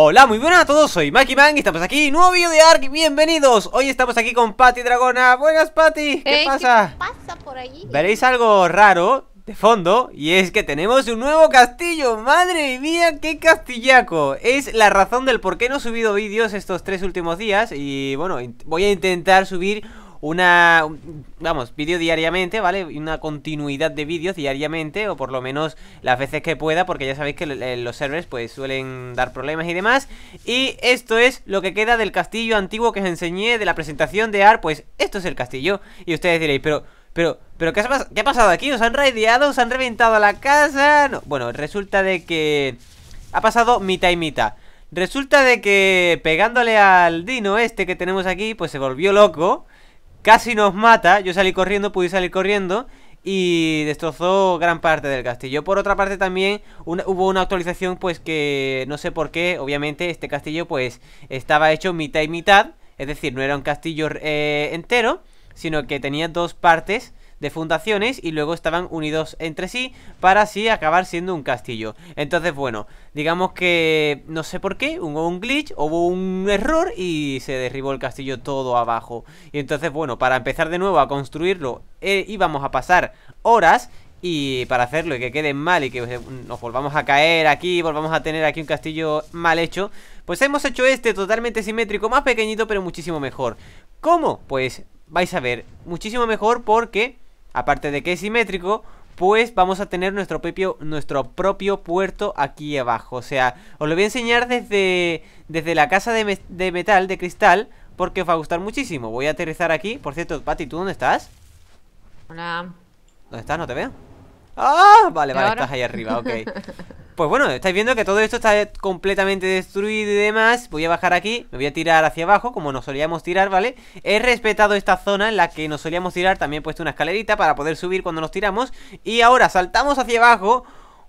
Hola, muy buenas a todos, soy Maki y estamos aquí, nuevo vídeo de ARK, bienvenidos Hoy estamos aquí con Patty Dragona, buenas Patty, ¿qué pasa? ¿Qué pasa por allí? Veréis algo raro de fondo y es que tenemos un nuevo castillo, madre mía, qué castillaco Es la razón del por qué no he subido vídeos estos tres últimos días y bueno, voy a intentar subir una, vamos, vídeo diariamente, ¿vale? Una continuidad de vídeos diariamente, o por lo menos las veces que pueda, porque ya sabéis que los servers pues suelen dar problemas y demás. Y esto es lo que queda del castillo antiguo que os enseñé de la presentación de AR, pues esto es el castillo. Y ustedes diréis, pero... Pero, pero ¿qué, ¿qué ha pasado aquí? ¿Os han raideado? ¿Os han reventado la casa? No. Bueno, resulta de que ha pasado mitad y mitad. Resulta de que pegándole al dino este que tenemos aquí, pues se volvió loco Casi nos mata, yo salí corriendo, pude salir corriendo y destrozó gran parte del castillo. Por otra parte también hubo una actualización pues que no sé por qué, obviamente este castillo pues estaba hecho mitad y mitad, es decir, no era un castillo eh, entero, sino que tenía dos partes de fundaciones y luego estaban unidos entre sí para así acabar siendo un castillo. Entonces, bueno, digamos que no sé por qué, hubo un glitch, hubo un error y se derribó el castillo todo abajo. Y entonces, bueno, para empezar de nuevo a construirlo eh, íbamos a pasar horas y para hacerlo y que quede mal y que eh, nos volvamos a caer aquí, volvamos a tener aquí un castillo mal hecho, pues hemos hecho este totalmente simétrico, más pequeñito pero muchísimo mejor. ¿Cómo? Pues vais a ver, muchísimo mejor porque Aparte de que es simétrico, pues vamos a tener nuestro propio, puerto aquí abajo. O sea, os lo voy a enseñar desde, desde la casa de, metal, de cristal, porque os va a gustar muchísimo. Voy a aterrizar aquí. Por cierto, Pati, ¿tú dónde estás? Hola. ¿Dónde estás? No te veo. ¡Ah! Vale, vale, estás ahí arriba, ok. Pues bueno, estáis viendo que todo esto está completamente destruido y demás Voy a bajar aquí, me voy a tirar hacia abajo como nos solíamos tirar, ¿vale? He respetado esta zona en la que nos solíamos tirar También he puesto una escalerita para poder subir cuando nos tiramos Y ahora saltamos hacia abajo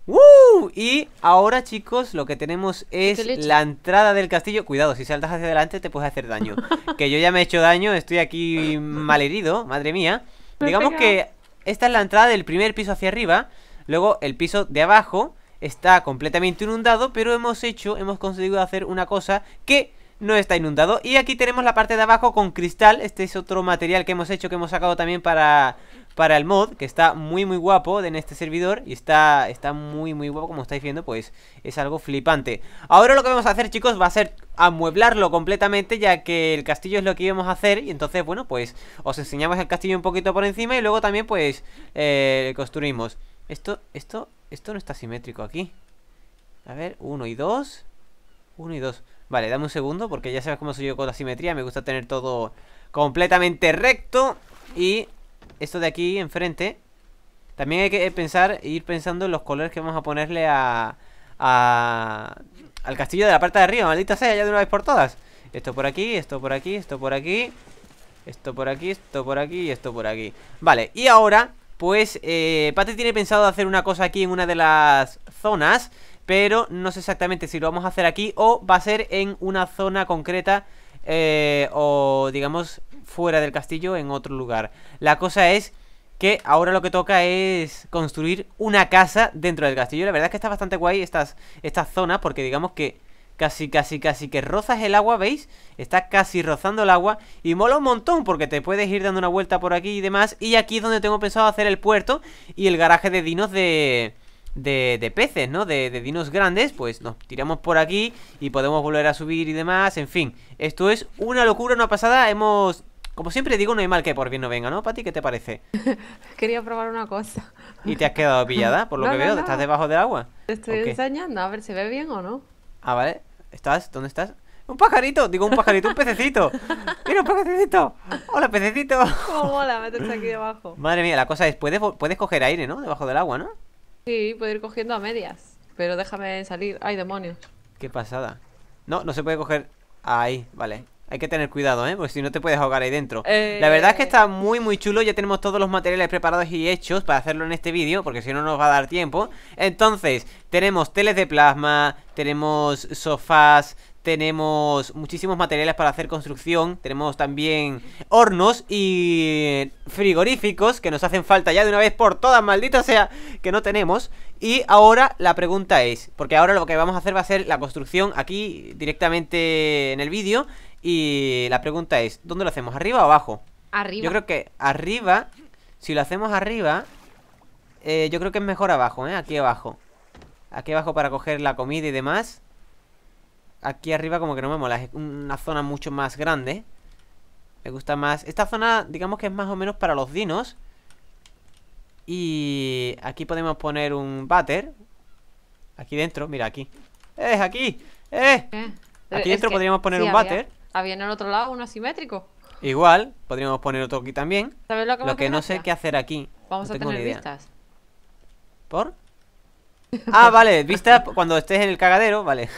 ¡Uh! Y ahora, chicos, lo que tenemos es la entrada del castillo. Cuidado, si saltas hacia adelante te puedes hacer daño. que yo ya me he hecho daño, estoy aquí malherido, madre mía. Digamos que esta es la entrada del primer piso hacia arriba, luego el piso de abajo, está completamente inundado, pero hemos hecho, hemos conseguido hacer una cosa que no está inundado. Y aquí tenemos la parte de abajo con cristal, este es otro material que hemos hecho, que hemos sacado también para, para el mod, que está muy muy guapo en este servidor y está, está muy muy guapo, como estáis viendo, pues es algo flipante. Ahora lo que vamos a hacer chicos va a ser amueblarlo completamente ya que el castillo es lo que íbamos a hacer y entonces bueno pues os enseñamos el castillo un poquito por encima y luego también pues eh, construimos. Esto, esto esto no está simétrico aquí. A ver, uno y dos Uno y dos Vale, dame un segundo porque ya sabes cómo soy yo con la simetría. Me gusta tener todo completamente recto. Y esto de aquí enfrente. También hay que pensar, ir pensando en los colores que vamos a ponerle a, a al castillo de la parte de arriba. Maldita sea, ya de una vez por todas. Esto por aquí, esto por aquí, esto por aquí. Esto por aquí, esto por aquí y esto por aquí. Vale, y ahora pues eh, Pate tiene pensado hacer una cosa aquí en una de las zonas Pero no sé exactamente si lo vamos a hacer aquí o va a ser en una zona concreta eh, O digamos fuera del castillo en otro lugar La cosa es que ahora lo que toca es construir una casa dentro del castillo La verdad es que está bastante guay estas, estas zonas porque digamos que casi, casi, casi que rozas el agua, ¿veis? Estás casi rozando el agua y mola un montón porque te puedes ir dando una vuelta por aquí y demás. Y aquí es donde tengo pensado hacer el puerto y el garaje de dinos de... De, peces, ¿no? De, dinos grandes Pues nos tiramos por aquí Y podemos volver a subir y demás, en fin Esto es una locura, una pasada Hemos como siempre digo, no hay mal que por bien no venga, ¿no, Pati? ¿Qué te parece? Quería probar una cosa. ¿Y te has quedado pillada? Por lo que veo, ¿estás debajo del agua? Te estoy enseñando, a ver si ve bien o no. Ah, vale. ¿Estás? ¿Dónde estás? Un pajarito, digo un pajarito, un pececito. Mira, un pececito. Hola, pececito. ¿Cómo oh, mola meterse aquí debajo? Madre mía, la cosa es, puedes, puedes coger aire, ¿no? Debajo del agua, ¿no? Sí, puedo ir cogiendo a medias. Pero déjame salir. Ay, demonios. Qué pasada. No, no se puede coger. Ahí, vale. Hay que tener cuidado, ¿eh? Porque si no te puedes ahogar ahí dentro La eh, verdad es que está muy muy chulo Ya tenemos todos los materiales preparados y hechos para hacerlo en este vídeo Porque si no nos va a dar tiempo Entonces, tenemos teles de plasma Tenemos sofás tenemos muchísimos materiales para hacer construcción, tenemos también hornos y frigoríficos que nos hacen falta ya de una vez por todas, maldita sea, que no tenemos. Y ahora la pregunta es, porque ahora lo que vamos a hacer va a ser la construcción aquí directamente en el vídeo, y la pregunta es, ¿dónde lo hacemos? ¿Arriba o abajo? Arriba. Yo creo que arriba, si lo hacemos arriba, eh, yo creo que es mejor abajo, ¿eh? Aquí abajo. Aquí abajo para coger la comida y demás. Aquí arriba como que no me mola, es una zona mucho más grande. Me gusta más... Esta zona, digamos que es más o menos para los dinos. Y aquí podemos poner un bater Aquí dentro, mira, aquí. ¡Eh, aquí! ¡Eh! eh aquí dentro podríamos poner un bater. Había en el otro lado uno asimétrico. Igual, podríamos poner otro aquí también. lo que, no sé qué hacer aquí. Vamos a tener vistas. ¿Por? Ah, vale, vistas cuando estés en el cagadero, vale.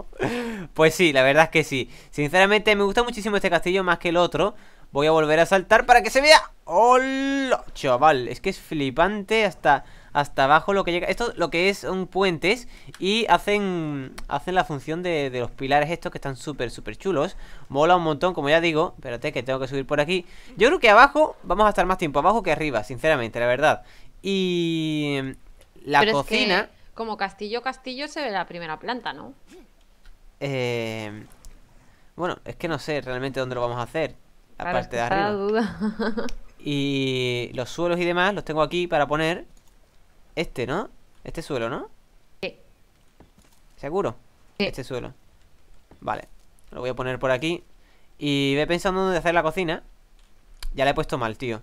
pues sí, la verdad es que sí. Sinceramente me gusta muchísimo este castillo más que el otro. Voy a volver a saltar para que se vea. ¡Hola! Chaval, es que es flipante hasta hasta abajo lo que llega. Esto lo que es un puentes y hacen hacen la función de, los pilares estos que están súper, súper chulos. Mola un montón, como ya digo. Espérate que tengo que subir por aquí. Yo creo que abajo vamos a estar más tiempo abajo que arriba, sinceramente, la verdad. Y la Pero cocina... Es como castillo, castillo se ve la primera planta, ¿no? Eh... Bueno, es que no sé realmente dónde lo vamos a hacer. Aparte de arriba. y los suelos y demás los tengo aquí para poner este, ¿no? Este suelo, ¿no? Sí. ¿Seguro? Sí. Este suelo. Vale. Lo voy a poner por aquí. Y ve pensando dónde hacer la cocina. Ya le he puesto mal, tío.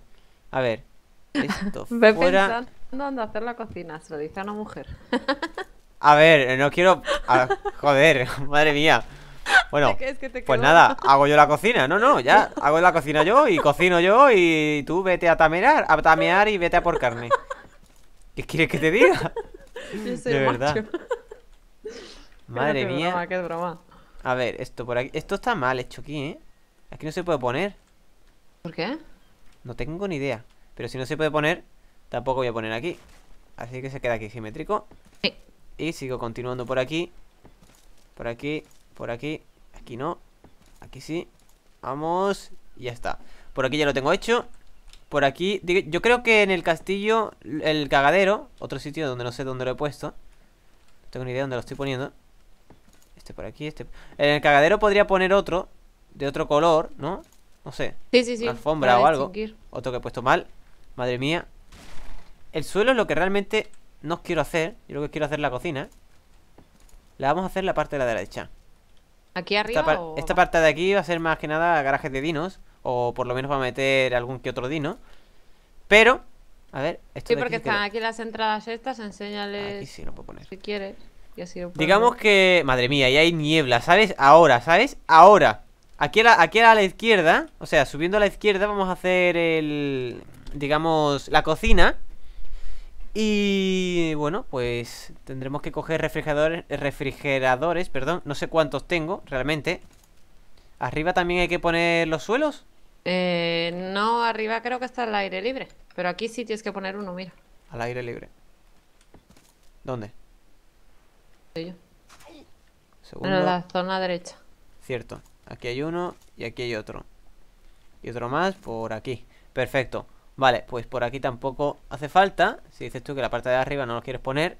A ver. Esto ve pensando dónde hacer la cocina. Se lo dice a una mujer. a ver, no quiero... Joder, madre mía. Bueno, pues nada, hago yo la cocina. No, no, ya hago la cocina yo y cocino yo y tú vete a tamear, a tamear y vete a por carne. ¿Qué quieres que te diga? de verdad. Madre mía. qué broma. A ver, esto por aquí. Esto está mal hecho aquí, ¿eh? Aquí no se puede poner. ¿Por qué? No tengo ni idea. Pero si no se puede poner, tampoco voy a poner aquí. Así que se queda aquí simétrico. Y sigo continuando por aquí. Por aquí, por aquí. Aquí no. Aquí sí. Vamos. ya está. Por aquí ya lo tengo hecho. Por aquí, yo creo que en el castillo, el cagadero, otro sitio donde no sé dónde lo he puesto. No tengo ni idea dónde lo estoy poniendo. Este por aquí, este... En el cagadero podría poner otro, de otro color, ¿no? No sé. Sí, sí, sí. alfombra o algo. Otro que he puesto mal. Madre mía. El suelo es lo que realmente no quiero hacer. Yo lo que quiero hacer es la cocina. La vamos a hacer la parte de la derecha. ¿Aquí arriba? Esta, esta parte de aquí va a ser más que nada garaje de dinos. O por lo menos va a meter algún que otro dino. Pero, a ver, esto Sí, porque están aquí las entradas estas, enséñales. y sí lo puedo poner. Si quieres. Y así lo Digamos que, madre mía, ya hay niebla, ¿sabes? Ahora, ¿sabes? Ahora. Aquí a, aquí a la izquierda, o sea, subiendo a la izquierda vamos a hacer el, digamos, la cocina. Y bueno, pues tendremos que coger refrigeradores, refrigeradores, perdón, no sé cuántos tengo realmente. Arriba también hay que poner los suelos. Eh, no, arriba creo que está al aire libre. Pero aquí sí tienes que poner uno, mira. Al aire libre. ¿Dónde? En la zona derecha. Cierto. Aquí hay uno y aquí hay otro. Y otro más por aquí. Perfecto. Vale, pues por aquí tampoco hace falta. Si dices tú que la parte de arriba no lo quieres poner,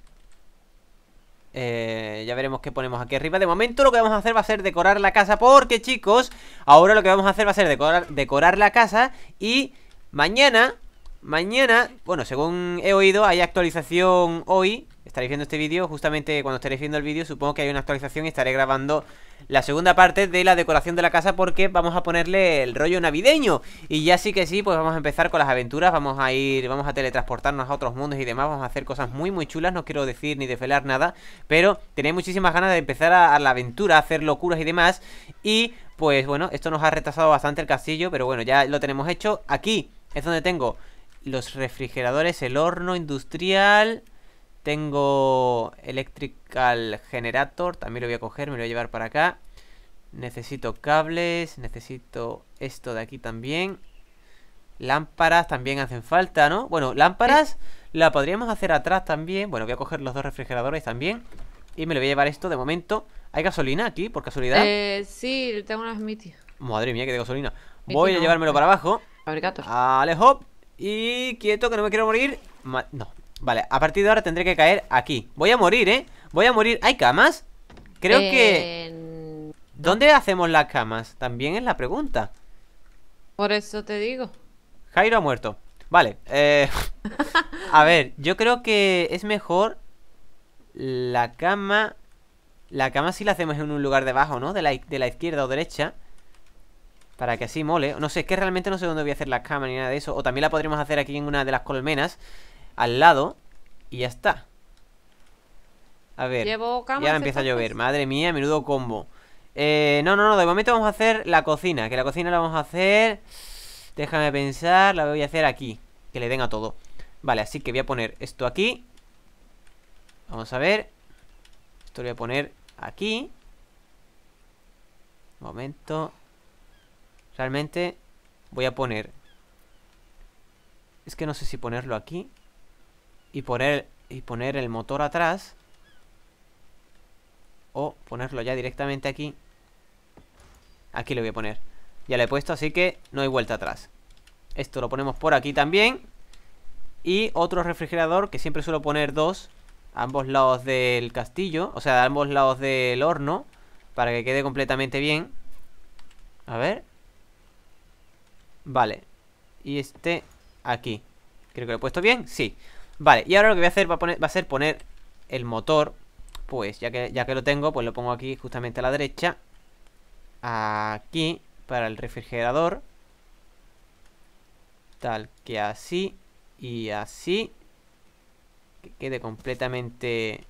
eh, ya veremos qué ponemos aquí arriba De momento lo que vamos a hacer va a ser decorar la casa Porque chicos, ahora lo que vamos a hacer va a ser decorar, decorar la casa Y mañana, mañana, bueno, según he oído Hay actualización hoy estaréis viendo este vídeo, justamente cuando estaréis viendo el vídeo supongo que hay una actualización y estaré grabando la segunda parte de la decoración de la casa porque vamos a ponerle el rollo navideño y ya sí que sí, pues vamos a empezar con las aventuras, vamos a ir, vamos a teletransportarnos a otros mundos y demás, vamos a hacer cosas muy muy chulas, no quiero decir ni desvelar nada, pero tenéis muchísimas ganas de empezar a, a la aventura, a hacer locuras y demás y pues bueno, esto nos ha retrasado bastante el castillo, pero bueno, ya lo tenemos hecho, aquí es donde tengo los refrigeradores, el horno industrial... Tengo Electrical Generator, también lo voy a coger, me lo voy a llevar para acá. Necesito cables, necesito esto de aquí también. Lámparas también hacen falta, ¿no? Bueno, lámparas la podríamos hacer atrás también. Bueno, voy a coger los dos refrigeradores también. Y me lo voy a llevar esto de momento. ¿Hay gasolina aquí, por casualidad? Eh, sí, tengo una mitis Madre mía, que de gasolina. Voy a llevármelo para abajo. Fabricator. Alejo. Y quieto, que no me quiero morir. no, Vale, a partir de ahora tendré que caer aquí Voy a morir, ¿eh? Voy a morir ¿Hay camas? Creo que... ¿Dónde hacemos las camas? También es la pregunta Por eso te digo Jairo ha muerto Vale, eh... a ver, yo creo que es mejor la cama... La cama si sí la hacemos en un lugar debajo, ¿no? De la, de la izquierda o derecha para que así mole. No sé, es que realmente no sé dónde voy a hacer la cama ni nada de eso. O también la podríamos hacer aquí en una de las colmenas al lado y ya está. A ver, ya y empieza a llover. Madre mía, menudo combo. Eh, no, no, no, de momento vamos a hacer la cocina, que la cocina la vamos a hacer... Déjame pensar, la voy a hacer aquí, que le den a todo. Vale, así que voy a poner esto aquí. Vamos a ver. Esto lo voy a poner aquí. momento. Realmente voy a poner... Es que no sé si ponerlo aquí y poner, y poner el motor atrás. O ponerlo ya directamente aquí. Aquí lo voy a poner. Ya lo he puesto, así que no hay vuelta atrás. Esto lo ponemos por aquí también. Y otro refrigerador, que siempre suelo poner dos. A ambos lados del castillo. O sea, a ambos lados del horno. Para que quede completamente bien. A ver. Vale. Y este aquí. Creo que lo he puesto bien. Sí. Vale, y ahora lo que voy a hacer va a, ser poner el motor. Pues ya que, ya que lo tengo, pues lo pongo aquí justamente a la derecha. Aquí, para el refrigerador. Tal que así y así. Que quede completamente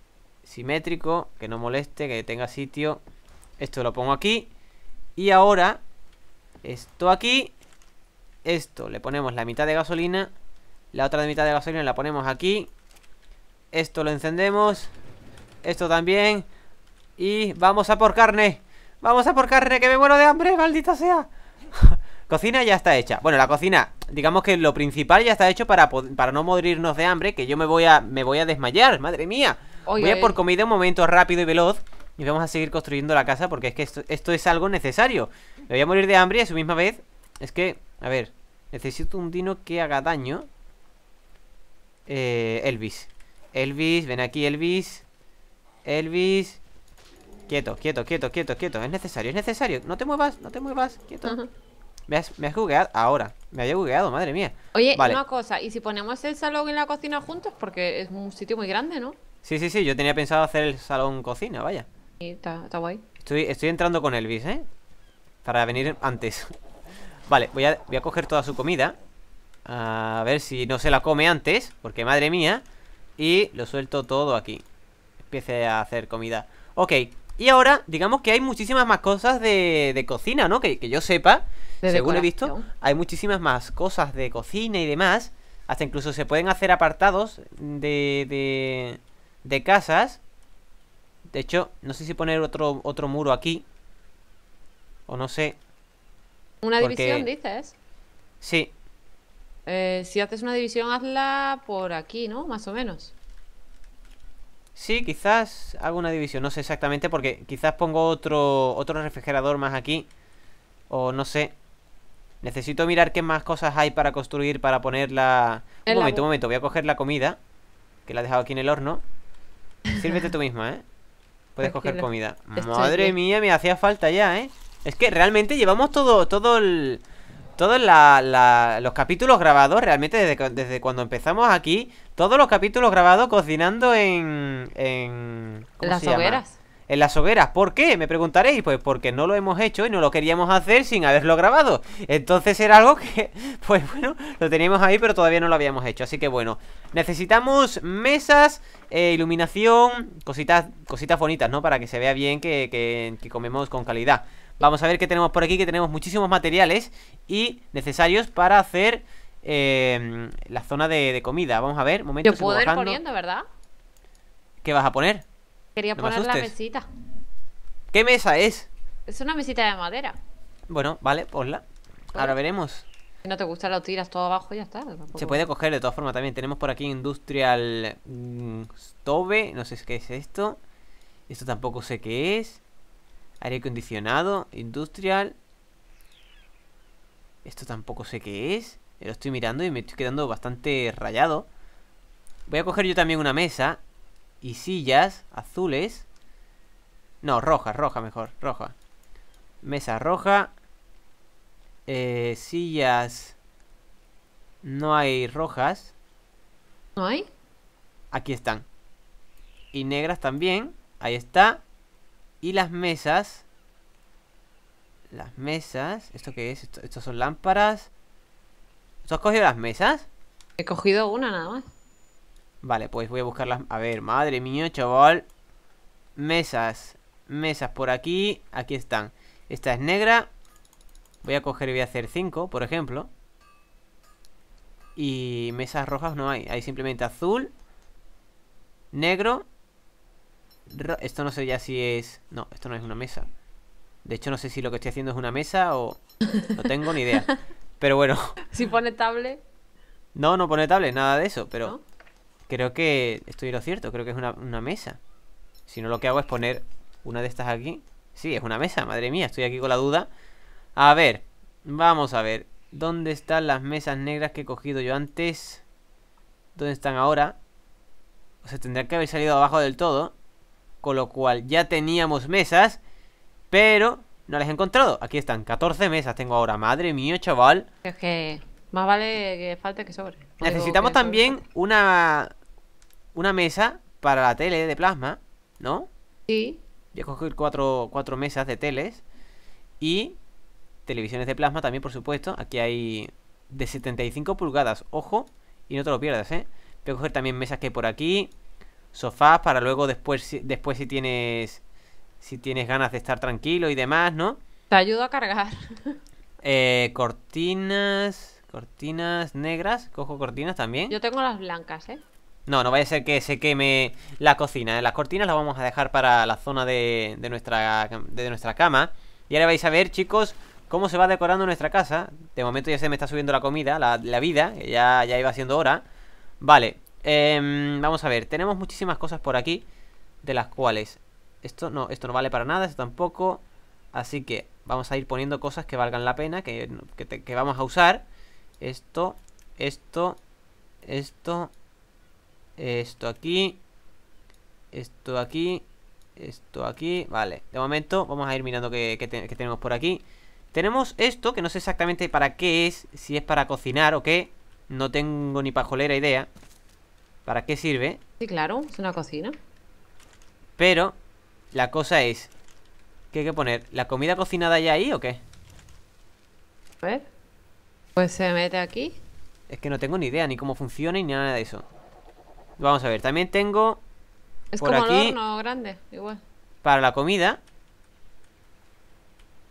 simétrico, que no moleste, que tenga sitio. Esto lo pongo aquí. Y ahora, esto aquí. Esto, le ponemos la mitad de gasolina la otra mitad de gasolina la ponemos aquí. Esto lo encendemos. Esto también. Y vamos a por carne. Vamos a por carne, que me muero de hambre, maldita sea. cocina ya está hecha. Bueno, la cocina, digamos que lo principal ya está hecho para, para no morirnos de hambre, que yo me voy a, me voy a desmayar, madre mía. voy a eh. por comida un momento rápido y veloz. Y vamos a seguir construyendo la casa porque es que esto, esto es algo necesario. Me voy a morir de hambre y a su misma vez. Es que, a ver, necesito un dino que haga daño. Eh, Elvis Elvis, ven aquí Elvis Elvis Quieto, quieto, quieto, quieto, quieto Es necesario, es necesario, no te muevas, no te muevas Quieto Me has, me ahora. Me había jugueado, madre mía. Oye, una cosa, ¿y si ponemos el salón en la cocina juntos? Porque es un sitio muy grande, ¿no? Sí, sí, sí, yo tenía pensado hacer el salón cocina, vaya. está, guay. Estoy, estoy entrando con Elvis, ¿eh? Para venir antes. vale, voy a, voy a coger toda su comida. A ver si no se la come antes Porque madre mía Y lo suelto todo aquí Empiece a hacer comida Ok, y ahora digamos que hay muchísimas más cosas de, cocina, ¿no? Que, que yo sepa Según he visto, hay muchísimas más cosas de cocina y demás Hasta incluso se pueden hacer apartados de, de, casas De hecho, no sé si poner otro, otro muro aquí O no sé Una división, dices Sí, eh, si haces una división, hazla por aquí, ¿no? Más o menos. Sí, quizás hago una división, no sé exactamente, porque quizás pongo otro, otro refrigerador más aquí. O no sé. Necesito mirar qué más cosas hay para construir, para ponerla... Un momento, un momento, voy a coger la comida, que la he dejado aquí en el horno. Sírvete tú misma, ¿eh? Puedes coger comida. Madre mía, me hacía falta ya, ¿eh? Es que realmente llevamos todo, todo el todos los capítulos grabados, realmente desde, cuando empezamos aquí, todos los capítulos grabados cocinando en... en las hogueras. En las hogueras. ¿Por qué? Me preguntaréis. Pues porque no lo hemos hecho y no lo queríamos hacer sin haberlo grabado. Entonces era algo que, pues bueno, lo teníamos ahí pero todavía no lo habíamos hecho. Así que bueno, necesitamos mesas, eh, iluminación, cositas, cositas bonitas, ¿no? Para que se vea bien que, que, que comemos con calidad. Vamos a ver qué tenemos por aquí, que tenemos muchísimos materiales y necesarios para hacer em, la zona de, comida. Vamos a ver, un momento. Yo puedo ir poniendo, ¿verdad? ¿Qué vas a poner? Quería poner la mesita. ¿Qué mesa es? Es una mesita de madera. Bueno, vale, ponla. Pues Ahora veremos. Si no te gusta, lo tiras todo abajo y ya está. Se puede coger de todas formas también. Tenemos por aquí Industrial mm, Stove. No sé qué es esto. Esto tampoco sé qué es. Aire acondicionado, industrial. Esto tampoco sé qué es. Eh, lo estoy mirando y me estoy quedando bastante rayado. Voy a coger yo también una mesa y sillas azules. No, roja, roja mejor, roja. Mesa roja. Eh, sillas... No hay rojas. ¿No hay? Aquí están. Y negras también. Ahí está. Y las mesas. Las mesas. ¿Esto qué es? Estas son lámparas? ¿Tú has cogido las mesas? He cogido una nada más. Vale, pues voy a buscarlas A ver, madre mía, chaval. Mesas. Mesas por aquí. Aquí están. Esta es negra. Voy a coger y voy a hacer cinco, por ejemplo. Y mesas rojas no hay. Hay simplemente azul. Negro. Esto no sé ya si es... No, esto no es una mesa. De hecho, no sé si lo que estoy haciendo es una mesa o... No tengo ni idea. Pero bueno. Si pone tablet. No, no pone tablet, nada de eso, pero... Creo que estoy lo cierto, creo que es una, una mesa. Si no, lo que hago es poner una de estas aquí. Sí, es una mesa, madre mía, estoy aquí con la duda. A ver, vamos a ver. ¿Dónde están las mesas negras que he cogido yo antes? ¿Dónde están ahora? O sea, tendrían que haber salido abajo del todo con lo cual ya teníamos mesas, pero no las he encontrado. Aquí están, 14 mesas tengo ahora. Madre mía, chaval. Es que más vale que falte que sobre. Necesitamos también una una mesa para la tele de plasma, ¿no? Sí. Voy a coger cuatro, cuatro mesas de teles y televisiones de plasma también, por supuesto. Aquí hay de 75 pulgadas, ojo, y no te lo pierdas, ¿eh? Voy a coger también mesas que hay por aquí sofás para luego después, después si tienes si tienes ganas de estar tranquilo y demás, ¿no? Te ayudo a cargar. Eh, cortinas, cortinas negras, cojo cortinas también. Yo tengo las blancas, ¿eh? No, no vaya a ser que se queme la cocina. ¿eh? Las cortinas las vamos a dejar para la zona de, de, nuestra, de nuestra cama. Y ahora vais a ver, chicos, cómo se va decorando nuestra casa. De momento ya se me está subiendo la comida, la, la vida, ya, ya iba siendo hora. Vale, Em, vamos a ver, tenemos muchísimas cosas por aquí de las cuales esto no, esto no vale para nada, esto tampoco. Así que vamos a ir poniendo cosas que valgan la pena, que, vamos a usar. Esto, esto, esto, esto aquí, esto aquí, esto aquí. Vale, de momento vamos a ir mirando qué, tenemos por aquí. Tenemos esto, que no sé exactamente para qué es, si es para cocinar o qué. No tengo ni pajolera idea. ¿Para qué sirve? Sí, claro, es una cocina. Pero la cosa es... ¿Qué hay que poner? ¿La comida cocinada ya ahí o qué? A ver. Pues se mete aquí. Es que no tengo ni idea ni cómo funciona ni nada de eso. Vamos a ver, también tengo... Es por como aquí, el grande, igual. Para la comida.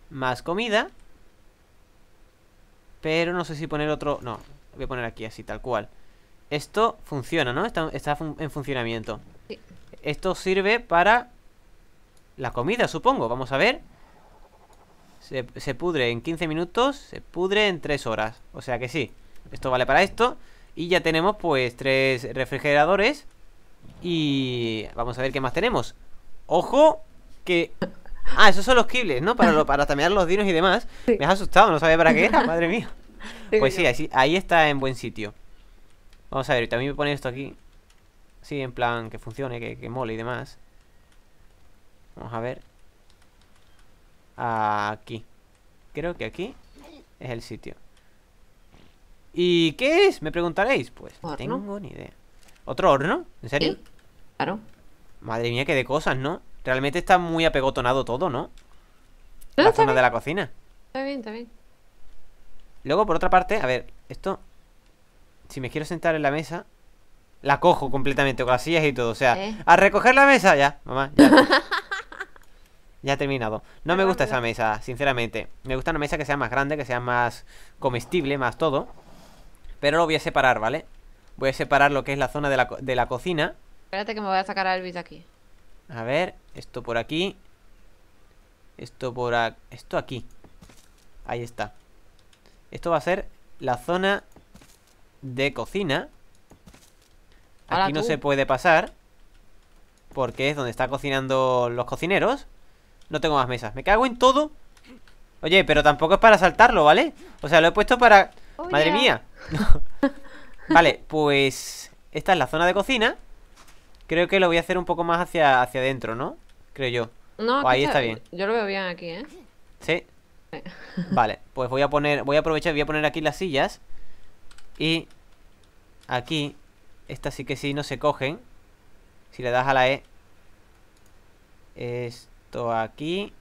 Más comida. Pero no sé si poner otro... No, voy a poner aquí así, tal cual. Esto funciona, ¿no? Está, en funcionamiento. Esto sirve para la comida, supongo. Vamos a ver. Se, pudre en 15 minutos, se pudre en 3 horas. O sea que sí, esto vale para esto. Y ya tenemos pues tres refrigeradores. Y vamos a ver qué más tenemos. Ojo que... Ah, esos son los kibles, ¿no? Para, para tamear los dinos y demás. Me has asustado, no sabía para qué era, madre mía. Pues sí, ahí está en buen sitio. Vamos a ver, también me pone esto aquí. Sí, en plan que funcione, que, mole y demás. Vamos a ver. Aquí. Creo que aquí es el sitio. ¿Y qué es? Me preguntaréis. Pues no tengo ni idea. ¿Otro horno? ¿En serio? claro. Madre mía, qué de cosas, ¿no? Realmente está muy apegotonado todo, ¿no? la zona de la cocina. Está bien, está bien. Luego, por otra parte, a ver, esto si me quiero sentar en la mesa, la cojo completamente con las sillas y todo. O sea, eh. a recoger la mesa ya, mamá. Ya, he terminado. No me gusta esa mesa, sinceramente. Me gusta una mesa que sea más grande, que sea más comestible, más todo. Pero lo voy a separar, ¿vale? Voy a separar lo que es la zona de la, de cocina. Espérate que me voy a sacar a Elvis de aquí. A ver, esto por aquí. Esto por aquí. Esto aquí. Ahí está. Esto va a ser la zona de cocina. Aquí no se puede pasar. Porque es donde están cocinando los cocineros. No tengo más mesas. Me cago en todo. Oye, pero tampoco es para saltarlo, ¿vale? O sea, lo he puesto para... Oh, ¡Madre mía! vale, pues... Esta es la zona de cocina. Creo que lo voy a hacer un poco más hacia, hacia adentro, ¿no? Creo yo. No, ahí está, bien. Yo lo veo bien aquí, ¿eh? Sí. Vale, pues voy a poner... Voy a aprovechar voy a poner aquí las sillas. Y aquí, Estas sí que sí no se cogen. Si le das a la E. Esto aquí.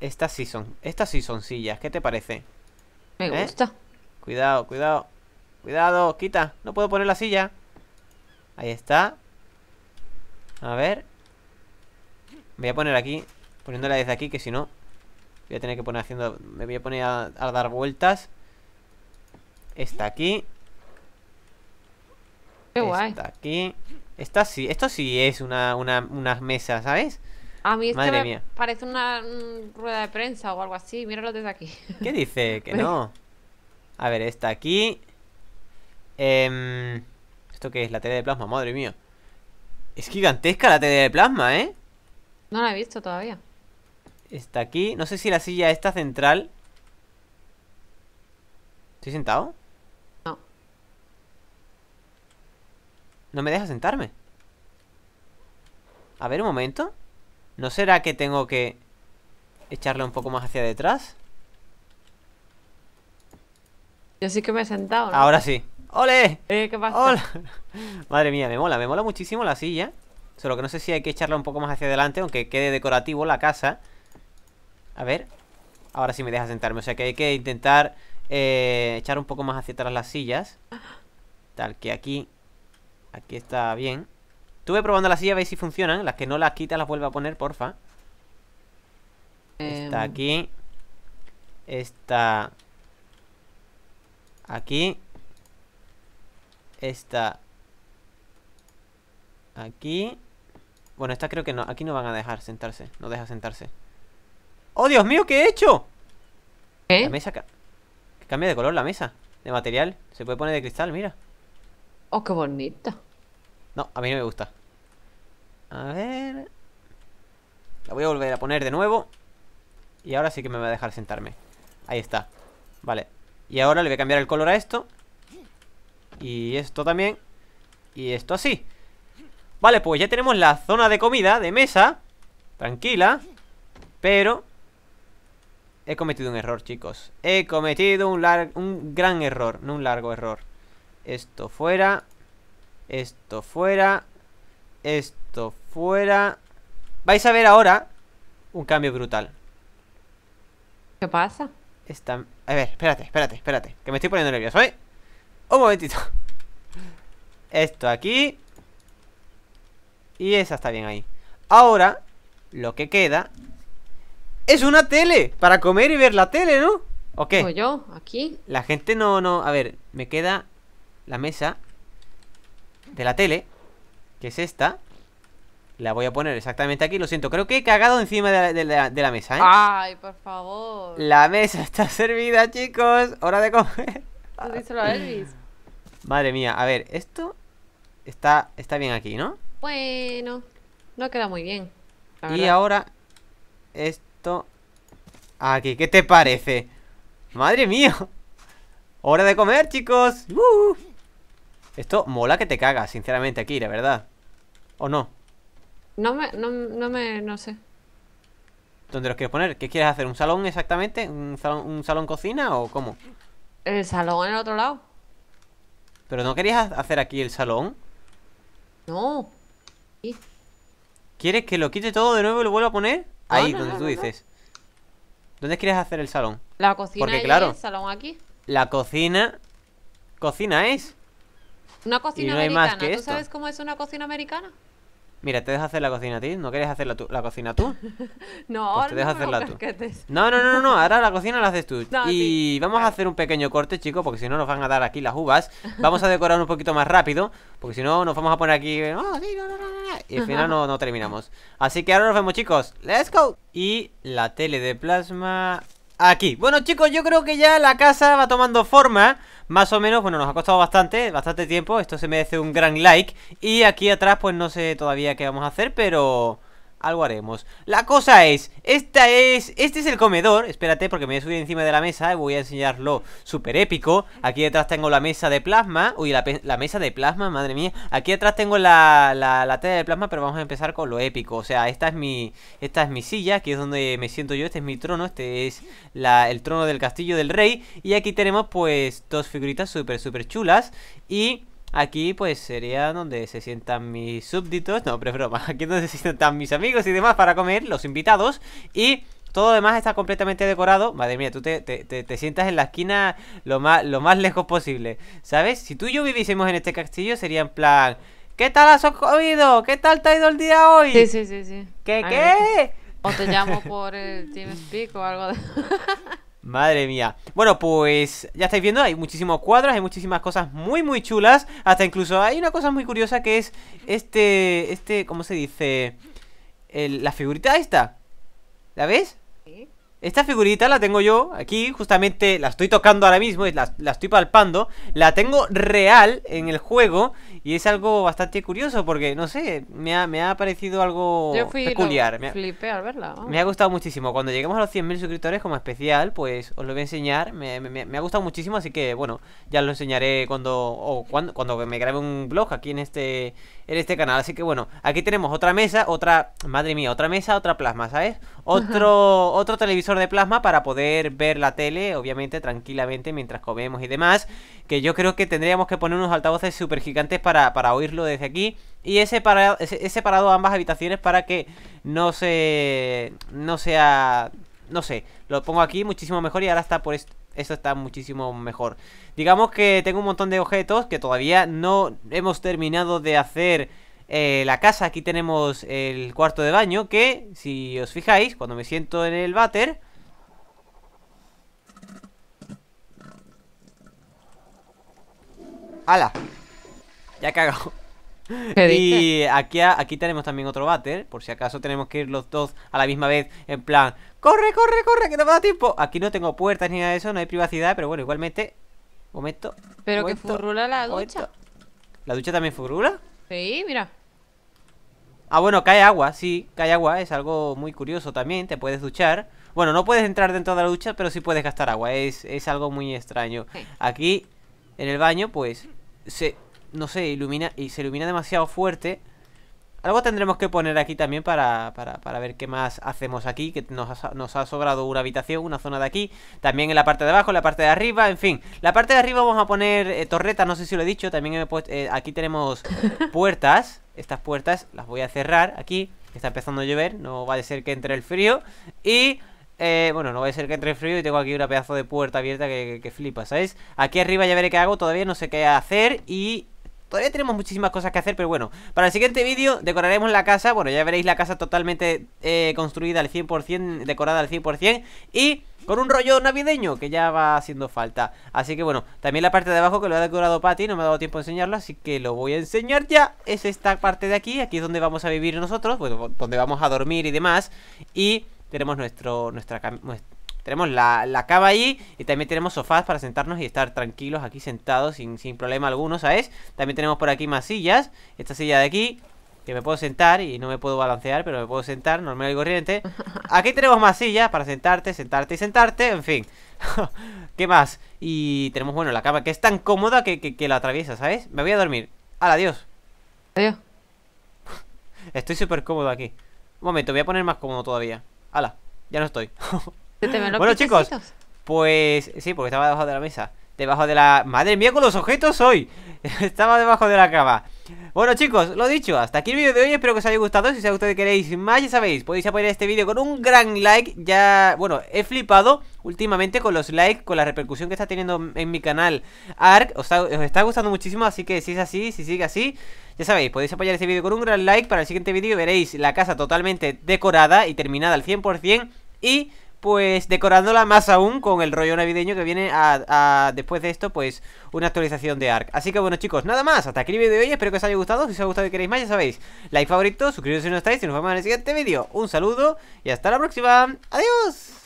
Estas sí son. Estas sí son sillas. ¿Qué te parece? Me ¿Eh? gusta. Cuidado, cuidado. Cuidado, quita. No puedo poner la silla. Ahí está. A ver. voy a poner aquí. Poniéndola desde aquí, que si no. Voy a tener que poner haciendo. Me voy a poner a dar vueltas. Está aquí. Qué guay. Está aquí. Esta sí, esto sí es una, mesa, ¿sabes? A mí Madre parece una mm, rueda de prensa o algo así. Míralo desde aquí. ¿Qué dice? Que no. A ver, está aquí. Em, ¿Esto qué es? La tele de plasma. Madre mía. Es gigantesca la tele de plasma, ¿eh? No la he visto todavía. Está aquí. No sé si la silla está central. ¿Estoy sentado? ¿No me deja sentarme? A ver, un momento ¿No será que tengo que echarla un poco más hacia detrás? Yo sí que me he sentado Ahora sí ¡Ole! Eh, ¿qué pasa? Madre mía, me mola, me mola muchísimo la silla Solo que no sé si hay que echarla un poco más hacia adelante Aunque quede decorativo la casa A ver Ahora sí me deja sentarme, o sea que hay que intentar eh, Echar un poco más hacia atrás las sillas Tal que aquí Aquí está bien. Estuve probando las silla, a ver si funcionan. Las que no las quita las vuelvo a poner, porfa. Esta Está em. aquí. Está... Aquí. Está... Aquí. Bueno, esta creo que no. Aquí no van a dejar sentarse. No deja sentarse. ¡Oh, Dios mío! ¿Qué he hecho? ¿Qué? La mesa... Cambia de color la mesa. De material. Se puede poner de cristal, mira. Oh, qué bonito. No, a mí no me gusta. A ver... La voy a volver a poner de nuevo. Y ahora sí que me va a dejar sentarme. Ahí está. Vale. Y ahora le voy a cambiar el color a esto. Y esto también. Y esto así. Vale, pues ya tenemos la zona de comida de mesa. Tranquila. Pero... He cometido un error, chicos. He cometido un, un gran error, no un largo error. Esto fuera. Esto fuera. Esto fuera. Vais a ver ahora un cambio brutal. ¿Qué pasa? A ver, espérate, espérate, espérate. Que me estoy poniendo nervioso, ¿eh? Un momentito. Esto aquí. Y esa está bien ahí. Ahora, lo que queda es una tele para comer y ver la tele, ¿no? ¿O qué? yo, aquí. La gente no, no. A ver, me queda la mesa de la tele, que es esta. La voy a poner exactamente aquí, lo siento. Creo que he cagado encima de la, mesa, ¿eh? Ay, por favor. La mesa está servida, chicos. Hora de comer. Madre mía, a ver, esto está, está bien aquí, ¿no? Bueno, no queda muy bien. Y ahora esto aquí, ¿qué te parece? Madre mía. Hora de comer, chicos. ¡Uf! Esto mola que te cagas, sinceramente, aquí, la verdad. ¿O no? No me, no, me, no sé. ¿Dónde los quieres poner? ¿Qué quieres hacer? ¿Un salón exactamente? ¿Un salón, un salón cocina o cómo? El salón en el otro lado. ¿Pero no querías hacer aquí el salón? No. ¿Quieres que lo quite todo de nuevo y lo vuelva a poner? Ahí, donde tú dices. ¿Dónde quieres hacer el salón? La cocina Porque, y claro, el salón aquí. La cocina... Cocina es. Una cocina americana. ¿Tú sabes cómo es una cocina americana? Mira, te dejas hacer la cocina a ti, ¿no quieres hacer la cocina tú? no, pues ahora te dejas no hacerla tú. No, no, no, no, ahora la cocina la haces tú. y vamos a hacer un pequeño corte, chicos, porque si no nos van a dar aquí las uvas. Vamos a decorar un poquito más rápido, porque si no nos vamos a poner aquí... Oh, y al final no, no terminamos. Así que ahora nos vemos, chicos. ¡Let's go! Y la tele de plasma... Aquí. Bueno, chicos, yo creo que ya la casa va tomando forma. Más o menos, bueno, nos ha costado bastante, bastante tiempo. Esto se merece un gran like. Y aquí atrás, pues no sé todavía qué vamos a hacer, pero algo haremos La cosa es, esta es, este es el comedor Espérate porque me voy a subir encima de la mesa voy a enseñarlo súper épico Aquí detrás tengo la mesa de plasma Uy, la, mesa de plasma, madre mía Aquí atrás tengo la, tela de plasma pero vamos a empezar con lo épico O sea, esta es mi, esta es mi silla, aquí es donde me siento yo Este es mi trono, este es la, el trono del castillo del rey Y aquí tenemos pues dos figuritas súper súper chulas Y... Aquí pues sería donde se sientan mis súbditos, no, pero es broma, aquí es donde se sientan mis amigos y demás para comer, los invitados y... Todo demás está completamente decorado. Madre mía, tú te, sientas en la esquina lo más, lo más lejos posible. ¿Sabes? Si tú y yo viviésemos en este castillo, sería en plan. ¿Qué tal has comido? ¿Qué tal te ha ido el día hoy? Sí, sí, sí, sí. ¿Qué, qué? O te llamo por el TeamSpeak o algo de... Madre mía. Bueno, pues ya estáis viendo, hay muchísimos cuadros, hay muchísimas cosas muy, muy chulas. Hasta incluso hay una cosa muy curiosa que es este, este, ¿cómo se dice? la figurita esta. ¿La ves? Esta figurita la tengo yo aquí, justamente la estoy tocando ahora mismo la, estoy palpando. La tengo real en el juego y es algo bastante curioso porque, no sé, me ha, me ha parecido algo peculiar. me ha, al verla. Me ha gustado muchísimo. Cuando lleguemos a los 100.000 suscriptores como especial, pues os lo voy a enseñar. Me, me, ha gustado muchísimo, así que, bueno, ya lo enseñaré cuando o cuando, cuando me grabe un blog aquí en este, en este canal. Así que, bueno, aquí tenemos otra mesa, otra... Madre mía, otra mesa, otra plasma, ¿sabes? otro, otro televisor de plasma para poder ver la tele, obviamente, tranquilamente, mientras comemos y demás. Que yo creo que tendríamos que poner unos altavoces super gigantes para, oírlo desde aquí. Y he separado, separado ambas habitaciones para que no se. no sea. no sé. Lo pongo aquí muchísimo mejor y ahora está por esto. Esto está muchísimo mejor. Digamos que tengo un montón de objetos que todavía no hemos terminado de hacer eh, la casa. Aquí tenemos el cuarto de baño que, si os fijáis, cuando me siento en el váter... ¡Hala! Ya cago. Y aquí, aquí tenemos también otro váter, por si acaso tenemos que ir los dos a la misma vez, en plan, ¡corre, corre, corre, que no me da tiempo! Aquí no tengo puertas ni nada de eso, no hay privacidad, pero bueno, igualmente... Momento. Pero que furrula la ducha. ¿La ducha también furrula? Sí, mira. Ah, bueno, cae agua, sí, cae agua, es algo muy curioso también, te puedes duchar. Bueno, no puedes entrar dentro de la ducha, pero sí puedes gastar agua, es, es algo muy extraño. Aquí, en el baño, pues, se, no sé, ilumina y se ilumina demasiado fuerte. Algo tendremos que poner aquí también para, ver qué más hacemos aquí, que nos ha, nos ha, sobrado una habitación, una zona de aquí, también en la parte de abajo, en la parte de arriba, en fin. La parte de arriba vamos a poner eh, torreta, torretas, no sé si lo he dicho, también eh, aquí tenemos puertas. Estas puertas las voy a cerrar aquí. Está empezando a llover, no va a ser que entre el frío. Y... Eh, bueno, no va a ser que entre el frío y tengo aquí una pedazo de puerta abierta que, que flipa, ¿sabes? Aquí arriba ya veré qué hago, todavía no sé qué hacer y Todavía tenemos muchísimas cosas que hacer, pero bueno Para el siguiente vídeo decoraremos la casa Bueno, ya veréis la casa totalmente eh, construida al 100% Decorada al 100% Y con un rollo navideño que ya va haciendo falta Así que bueno, también la parte de abajo que lo ha decorado Patty No me ha dado tiempo de enseñarlo, así que lo voy a enseñar ya Es esta parte de aquí, aquí es donde vamos a vivir nosotros Bueno, donde vamos a dormir y demás Y tenemos nuestro, nuestra, nuestra tenemos la, la, cama ahí y también tenemos sofás para sentarnos y estar tranquilos aquí sentados sin, problema alguno, ¿sabes? También tenemos por aquí más sillas. Esta silla de aquí, que me puedo sentar y no me puedo balancear, pero me puedo sentar normal y corriente. Aquí tenemos más sillas para sentarte, sentarte y sentarte, en fin. ¿Qué más? Y tenemos, bueno, la cama que es tan cómoda que, que la atraviesa, ¿sabes? Me voy a dormir. ¡Hala, adiós! Adiós. Estoy súper cómodo aquí. Un momento, voy a poner más cómodo todavía. ¡Hala! Ya no estoy bueno, chicos, pues sí, porque estaba debajo de la mesa. Debajo de la... ¡Madre mía con los objetos hoy! estaba debajo de la cama. Bueno chicos, lo dicho, hasta aquí el vídeo de hoy, espero que os haya gustado, si os ustedes queréis más ya sabéis, podéis apoyar este vídeo con un gran like, ya, bueno, he flipado últimamente con los likes, con la repercusión que está teniendo en mi canal ARC, os está, os está gustando muchísimo, así que si es así, si sigue así, ya sabéis, podéis apoyar este vídeo con un gran like, para el siguiente vídeo veréis la casa totalmente decorada y terminada al 100% y pues decorándola más aún con el rollo navideño que viene a, después de esto, pues una actualización de ARC. Así que bueno chicos, nada más, hasta aquí el vídeo de hoy, espero que os haya gustado, si os ha gustado y queréis más ya sabéis, like favorito, suscribiros si no estáis y nos vemos en el siguiente vídeo. Un saludo y hasta la próxima, adiós.